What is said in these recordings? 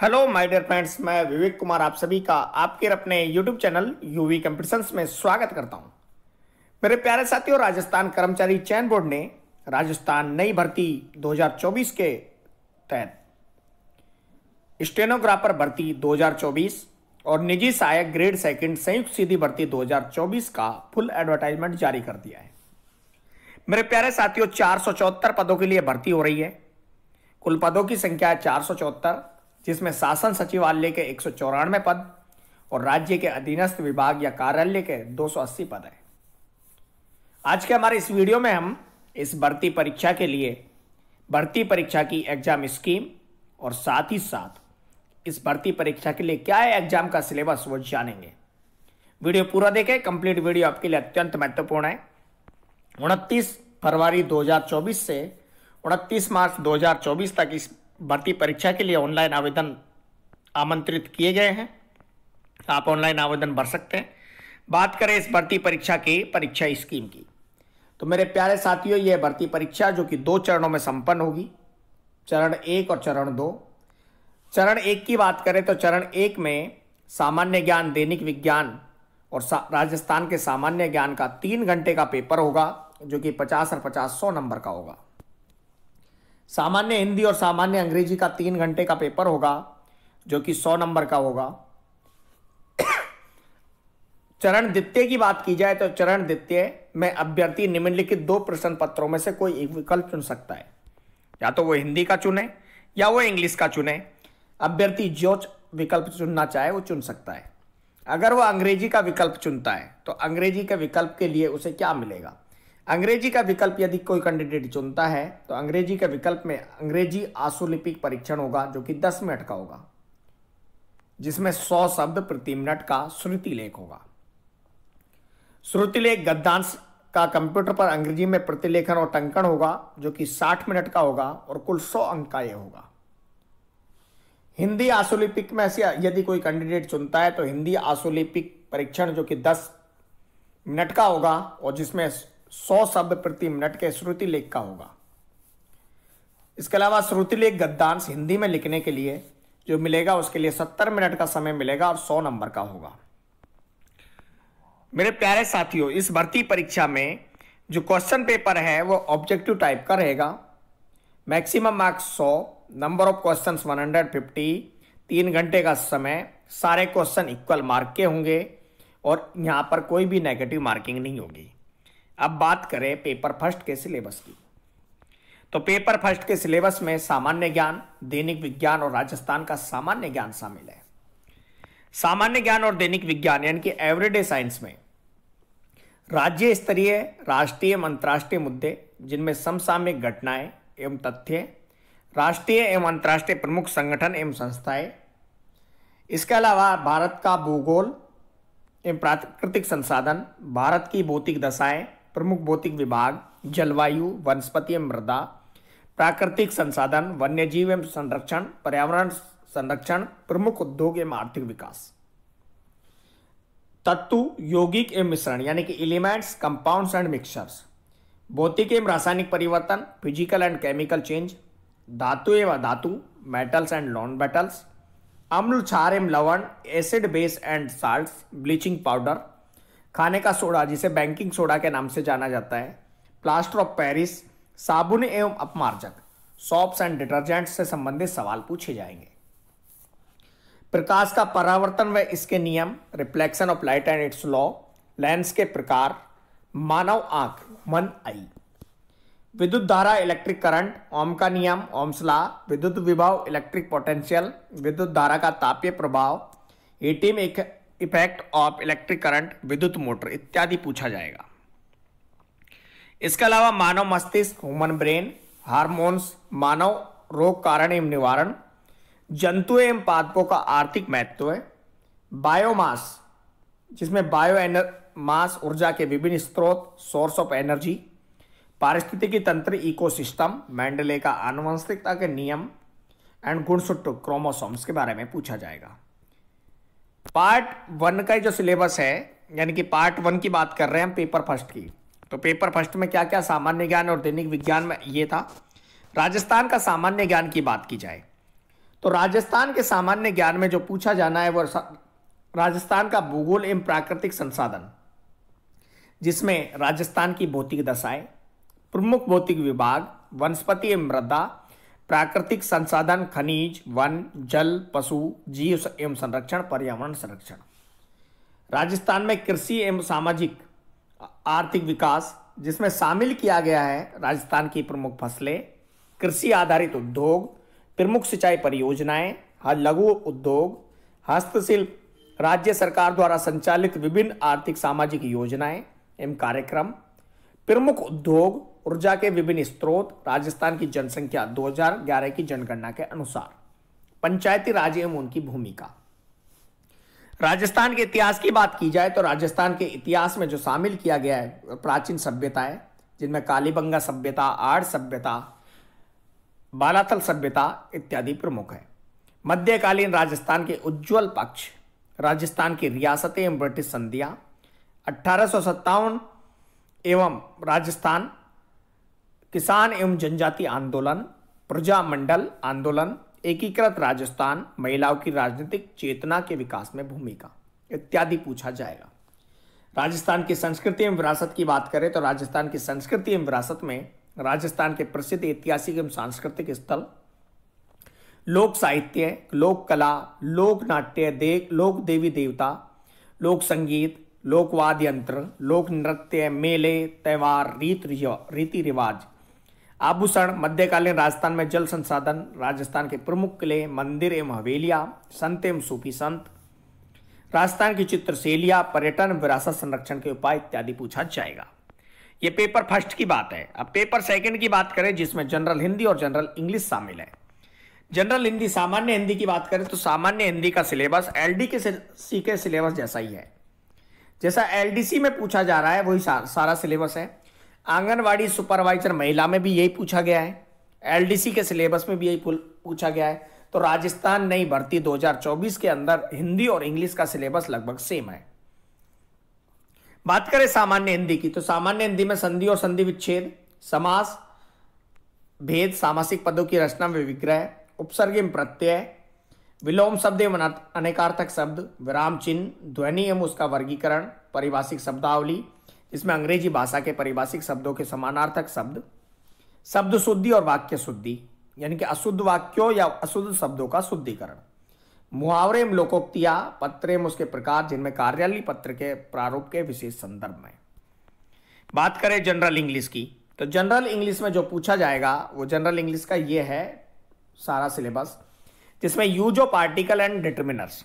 hello my dear friends मैं विवेक कुमार आप सभी का आपके अपने यूट्यूब चैनल यूवी कंपटीशंस में स्वागत करता हूं मेरे प्यारे साथियों राजस्थान कर्मचारी चयन बोर्ड ने राजस्थान नई भर्ती 2024 के तहत स्टेनोग्राफर भर्ती 2024 और निजी सहायक ग्रेड सेकंड संयुक्त सीधी भर्ती 2024 का फुल एडवर्टाइजमेंट जारी कर दिया है मेरे प्यारे साथियों चार पदों के लिए भर्ती हो रही है कुल पदों की संख्या चार जिसमें शासन सचिवालय के एक पद और राज्य के अधीनस्थ विभाग या कार्यालय के 280 पद हैं आज के हमारे इस वीडियो में हम इस भर्ती परीक्षा के लिए भर्ती परीक्षा की एग्जाम स्कीम और साथ ही साथ इस भर्ती परीक्षा के लिए क्या है एग्जाम का सिलेबस वो जानेंगे वीडियो पूरा देखें कंप्लीट वीडियो आपके लिए अत्यंत महत्वपूर्ण है उनतीस फरवरी 2024 से 29 मार्च 2024 तक इस भर्ती परीक्षा के लिए ऑनलाइन आवेदन आमंत्रित किए गए हैं आप ऑनलाइन आवेदन भर सकते हैं बात करें इस भर्ती परीक्षा की परीक्षा स्कीम की तो मेरे प्यारे साथियों ये भर्ती परीक्षा जो कि दो चरणों में संपन्न होगी चरण एक और चरण दो चरण एक की बात करें तो चरण एक में सामान्य ज्ञान दैनिक विज्ञान और राजस्थान के सामान्य ज्ञान का तीन घंटे का पेपर होगा जो कि पचास और पचास सौ नंबर का होगा सामान्य हिंदी और सामान्य अंग्रेजी का तीन घंटे का पेपर होगा जो कि सौ नंबर का होगा चरण द्वितीय की बात की जाए तो चरण द्वितीय में अभ्यर्थी निम्नलिखित दो प्रश्न पत्रों में से कोई एक विकल्प चुन सकता है या तो वो हिंदी का चुने या वो इंग्लिश का चुने अभ्यर्थी जो विकल्प चुनना चाहे वो चुन सकता है अगर वो अंग्रेजी का विकल्प चुनता है तो अंग्रेजी के विकल्प के लिए उसे क्या मिलेगा अंग्रेजी का विकल्प यदि कोई कैंडिडेट चुनता है तो अंग्रेजी के विकल्प में अंग्रेजी आशुलिपिक परीक्षण होगा जो कि 10 मिनट का होगा जिसमें 100 शब्द प्रति मिनट का श्रुति लेख होगा श्रुति लेख गद्दांश का कंप्यूटर पर अंग्रेजी में प्रतिलेखन और टंकण होगा जो कि 60 मिनट का होगा और कुल 100 अंक का यह होगा हिंदी आशुलिपिक में से यदि कोई कैंडिडेट चुनता है तो हिंदी आशुलिपिक परीक्षण जो कि दस मिनट का होगा और जिसमें सौ शब्द प्रति मिनट के श्रुति लेख का होगा इसके अलावा श्रुति लेख गद्दांश हिंदी में लिखने के लिए जो मिलेगा उसके लिए सत्तर मिनट का समय मिलेगा और सौ नंबर का होगा मेरे प्यारे साथियों इस भर्ती परीक्षा में जो क्वेश्चन पेपर है वो ऑब्जेक्टिव टाइप का रहेगा मैक्सिमम मार्क्स सौ नंबर ऑफ क्वेश्चंस 150 तीन घंटे का समय सारे क्वेश्चन इक्वल मार्क के होंगे और यहाँ पर कोई भी नेगेटिव मार्किंग नहीं होगी अब बात करें पेपर फर्स्ट के सिलेबस की तो पेपर फर्स्ट के सिलेबस में सामान्य ज्ञान दैनिक विज्ञान और राजस्थान का सामान्य ज्ञान शामिल है सामान्य ज्ञान और दैनिक विज्ञान यानी कि एवरीडे साइंस में राज्य स्तरीय राष्ट्रीय एवं अंतर्राष्ट्रीय मुद्दे जिनमें समसामयिक घटनाएं एवं तथ्य राष्ट्रीय एवं अंतर्राष्ट्रीय प्रमुख संगठन एवं संस्थाएं इसके अलावा भारत का भूगोल एवं प्राकृतिक संसाधन भारत की भौतिक दशाएं प्रमुख भौतिक विभाग जलवायु वनस्पति एवं मृदा प्राकृतिक संसाधन वन्यजीव एवं संरक्षण पर्यावरण संरक्षण प्रमुख उद्योग एवं आर्थिक विकास तत्व यौगिक एवं मिश्रण यानी कि एलिमेंट्स कंपाउंड्स एंड मिक्सचर्स भौतिक एवं रासायनिक परिवर्तन फिजिकल एंड केमिकल चेंज धातु एवं धातु मेटल्स एंड नॉन मेटल्स अम्ल क्षार एवं लवण acid base and salt bleaching powder खाने का सोडा जिसे बैंकिंग सोडा के नाम से जाना जाता है प्लास्टर ऑफ पेरिस साबुन एवं अपमार्जक सॉप्स एंड डिटर्जेंट्स से संबंधित सवाल पूछे जाएंगे प्रकाश का परावर्तन व इसके नियम reflection of light and its law lens के प्रकार मानव आंख मन आई विद्युत धारा इलेक्ट्रिक करंट ओम का नियम ओम्सला विद्युत विभाव इलेक्ट्रिक पोटेंशियल विद्युत धारा का तापीय प्रभाव एटीएम एक इफेक्ट ऑफ इलेक्ट्रिक करंट विद्युत मोटर इत्यादि पूछा जाएगा इसके अलावा मानव मस्तिष्क ह्यूमन ब्रेन हार्मोन्स मानव रोग कारण एवं निवारण जंतु एवं पादपों का आर्थिक महत्व है बायोमास जिसमें बायो एनर मास ऊर्जा के विभिन्न स्रोत सोर्स ऑफ एनर्जी पारिस्थितिकी तंत्र इकोसिस्टम मैंडले का आनुवंशिकता के नियम एंड गुणसुट्ट क्रोमोसोम्स के बारे में पूछा जाएगा पार्ट वन का जो सिलेबस है यानी कि पार्ट वन की बात कर रहे हैं हम पेपर फर्स्ट की तो पेपर फर्स्ट में क्या क्या सामान्य ज्ञान और दैनिक विज्ञान में ये था राजस्थान का सामान्य ज्ञान की बात की जाए तो राजस्थान के सामान्य ज्ञान में जो पूछा जाना है वो राजस्थान का भूगोल एवं प्राकृतिक संसाधन जिसमें राजस्थान की भौतिक दशाएं प्रमुख भौतिक विभाग वनस्पति एवं मृदा प्राकृतिक संसाधन खनिज वन जल पशु जीव एवं संरक्षण पर्यावरण संरक्षण राजस्थान में कृषि एवं सामाजिक आर्थिक विकास जिसमें शामिल किया गया है राजस्थान की प्रमुख फसलें कृषि आधारित उद्योग प्रमुख सिंचाई परियोजनाएं लघु उद्योग हस्तशिल्प राज्य सरकार द्वारा संचालित विभिन्न आर्थिक सामाजिक योजनाएं एवं कार्यक्रम प्रमुख उद्योग ऊर्जा के विभिन्न स्रोत राजस्थान की जनसंख्या 2011 की जनगणना के अनुसार पंचायती राज एवं उनकी भूमिका राजस्थान के इतिहास की बात की जाए तो राजस्थान के इतिहास में जो शामिल किया गया है प्राचीन सभ्यताएं जिनमें कालीबंगा सभ्यता आड़ सभ्यता बालाथल सभ्यता इत्यादि प्रमुख है मध्यकालीन राजस्थान के उज्ज्वल पक्ष राजस्थान की रियासतें एवं ब्रिटिश संधियां अट्ठारह एवं राजस्थान किसान एवं जनजाति आंदोलन प्रजा मंडल आंदोलन एकीकृत राजस्थान महिलाओं की राजनीतिक चेतना के विकास में भूमिका इत्यादि पूछा जाएगा राजस्थान की संस्कृति एवं विरासत की बात करें तो राजस्थान की संस्कृति एवं विरासत में राजस्थान के प्रसिद्ध ऐतिहासिक एवं सांस्कृतिक स्थल लोक साहित्य लोक कला लोक नाट्य दे, लोक देवी देवता लोक संगीत लोकवाद्यंत्र यंत्र लोक नृत्य मेले त्यौहार रीत रीति रिवाज आभूषण मध्यकालीन राजस्थान में जल संसाधन राजस्थान के प्रमुख किले मंदिर एवं हवेलिया संत एवं सूफी संत राजस्थान की शैलिया पर्यटन विरासत संरक्षण के उपाय इत्यादि पूछा जाएगा ये पेपर फर्स्ट की बात है अब पेपर सेकंड की बात करें जिसमें जनरल हिंदी और जनरल इंग्लिश शामिल है जनरल हिंदी सामान्य हिंदी की बात करें तो सामान्य हिंदी का सिलेबस एल के सी के सिलेबस जैसा ही है जैसा एल में पूछा जा रहा है वही सारा सिलेबस है आंगनवाड़ी सुपरवाइजर महिला में भी यही पूछा गया है एलडीसी के सिलेबस में भी यही पूछा गया है तो राजस्थान नई भर्ती 2024 के अंदर हिंदी और इंग्लिश का सिलेबस लगभग सेम है बात करें सामान्य हिंदी की तो सामान्य हिंदी में संधि और संधि विच्छेद समास भेद सामासिक पदों की रचना में विग्रह उपसर्ग एवं प्रत्यय विलोम शब्द एवं अनेकार्थक शब्द विराम चिन्ह ध्वनि एवं उसका वर्गीकरण परिभाषिक शब्दावली इसमें अंग्रेजी भाषा के परिभाषिक शब्दों के समानार्थक शब्द शब्द शुद्धि और वाक्य शुद्धि यानी कि अशुद्ध वाक्यों या अशुद्ध शब्दों का शुद्धिकरण मुहावरे में लोकोक्तिया पत्रे उसके प्रकार जिनमें कार्यालय पत्र के प्रारूप के विशेष संदर्भ में बात करें जनरल इंग्लिश की तो जनरल इंग्लिश में जो पूछा जाएगा वो जनरल इंग्लिश का ये है सारा सिलेबस जिसमें use of article and determiners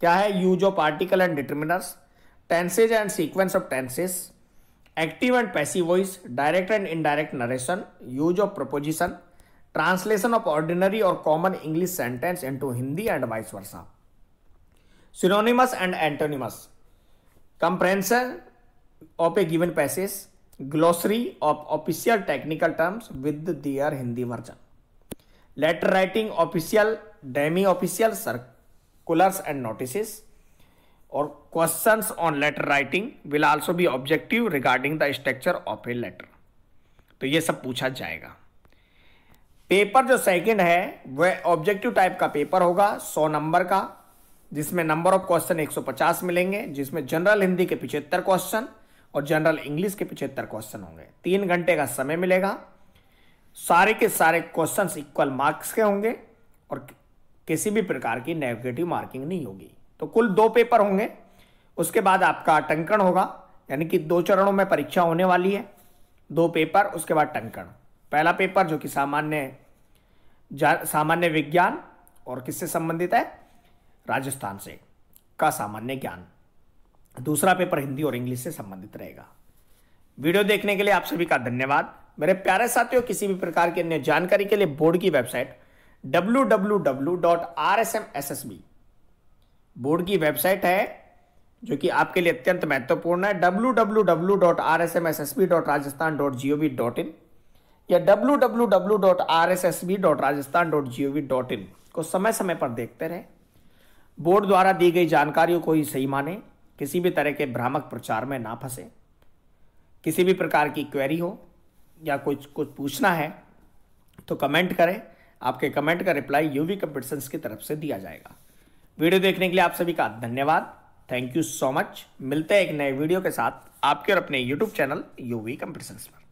क्या है use of article and determiners tenses and sequence of tenses active and passive voice direct and indirect narration use of preposition translation of ordinary और common English sentence into Hindi and vice versa synonyms and antonyms comprehension of a given passage glossary of official technical terms with their Hindi version letter writing official demi official circulars and notice और question on letter writing will also be objective regarding the structure of a letter तो ये सब पूछा जाएगा paper जो second है वह objective type का पेपर होगा 100 नंबर का जिसमें नंबर ऑफ क्वेश्चन 150 मिलेंगे जिसमें जनरल हिंदी के पिछहत्तर क्वेश्चन और जनरल इंग्लिश के पिछहत्तर क्वेश्चन होंगे तीन घंटे का समय मिलेगा सारे के सारे क्वेश्चन इक्वल मार्क्स के होंगे और किसी भी प्रकार की नेगेटिव मार्किंग नहीं होगी तो कुल दो पेपर होंगे उसके बाद आपका टंकण होगा यानी कि दो चरणों में परीक्षा होने वाली है दो पेपर उसके बाद टंकण पहला पेपर जो कि सामान्य सामान्य विज्ञान और किससे संबंधित है राजस्थान से का सामान्य ज्ञान दूसरा पेपर हिंदी और इंग्लिश से संबंधित रहेगा वीडियो देखने के लिए आप सभी का धन्यवाद मेरे प्यारे साथियों किसी भी प्रकार की अन्य जानकारी के लिए बोर्ड की website W W W dot R S S S M B board की वेबसाइट है जो कि आपके लिए अत्यंत महत्वपूर्ण है W W W dot R S S S B dot Rajasthan dot G O V dot in या W W W dot R S S B dot Rajasthan dot G O V dot in को समय समय पर देखते रहें board द्वारा दी गई जानकारियों को ही सही माने किसी भी तरह के भ्रामक प्रचार में ना फंसे किसी भी प्रकार की क्वेरी हो या कुछ कुछ पूछना है तो कमेंट करें आपके कमेंट का रिप्लाई यूवी कंपिटिशंस की तरफ से दिया जाएगा वीडियो देखने के लिए आप सभी का धन्यवाद थैंक यू सो मच मिलते हैं एक नए वीडियो के साथ आपके और अपने यूट्यूब चैनल यूवी कंपटीशन में